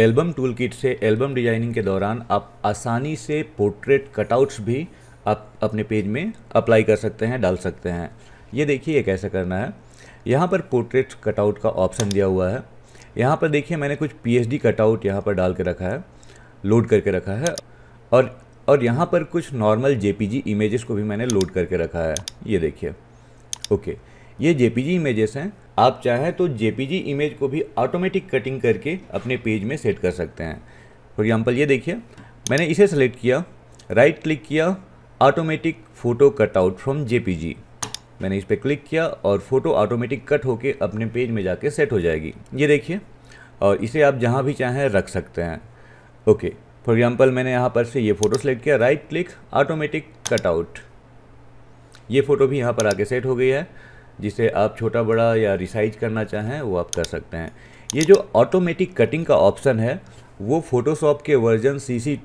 album tool kit से album designing के दौरान आप आसानी से पोर्ट्रेट कटआउट्स भी आप अपने पेज में अप्लाई कर सकते हैं डाल सकते हैं ये देखिए ये कैसे करना है यहाँ पर पोर्ट्रेट कटआउट का ऑप्शन दिया हुआ है यहाँ पर देखिए मैंने कुछ पी एच डी कटआउट यहाँ पर डाल के रखा है लोड करके रखा है और और यहाँ पर कुछ normal J P G images को भी मैंने लोड करके रखा है ये देखिए ओके ये जेपीजी इमेजेस हैं आप चाहें तो जेपीजी इमेज को भी ऑटोमेटिक कटिंग करके अपने पेज में सेट कर सकते हैं फॉर एग्जाम्पल ये देखिए मैंने इसे सेलेक्ट किया राइट क्लिक किया automatic photo cutout from JPG मैंने इस पर क्लिक किया और फ़ोटो ऑटोमेटिक कट होके अपने पेज में जाके सेट हो जाएगी ये देखिए और इसे आप जहाँ भी चाहें रख सकते हैं ओके फॉर एग्ज़ाम्पल मैंने यहाँ पर से ये फ़ोटो सेलेक्ट किया राइट क्लिक ऑटोमेटिक कटआउट ये फ़ोटो भी यहाँ पर आके सेट हो गई है जिसे आप छोटा बड़ा या रिसाइज करना चाहें वो आप कर सकते हैं ये जो ऑटोमेटिक कटिंग का ऑप्शन है वो फोटोशॉप के वर्जन सी सी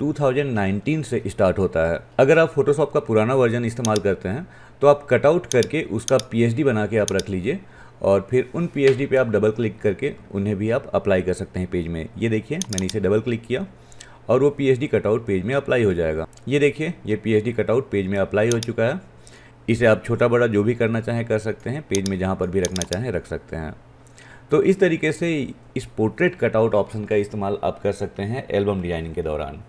से स्टार्ट होता है अगर आप फोटोशॉप का पुराना वर्जन इस्तेमाल करते हैं तो आप कटआउट करके उसका पी बना के आप रख लीजिए और फिर उन पी पे आप डबल क्लिक करके उन्हें भी आप अप्लाई कर सकते हैं पेज में ये देखिए मैंने इसे डबल क्लिक किया और वो पी कटआउट पेज में अप्लाई हो जाएगा ये देखिए ये पी कटआउट पेज में अप्लाई हो चुका है इसे आप छोटा बड़ा जो भी करना चाहें कर सकते हैं पेज में जहाँ पर भी रखना चाहें रख सकते हैं तो इस तरीके से इस पोर्ट्रेट कटआउट ऑप्शन का इस्तेमाल आप कर सकते हैं एल्बम डिज़ाइनिंग के दौरान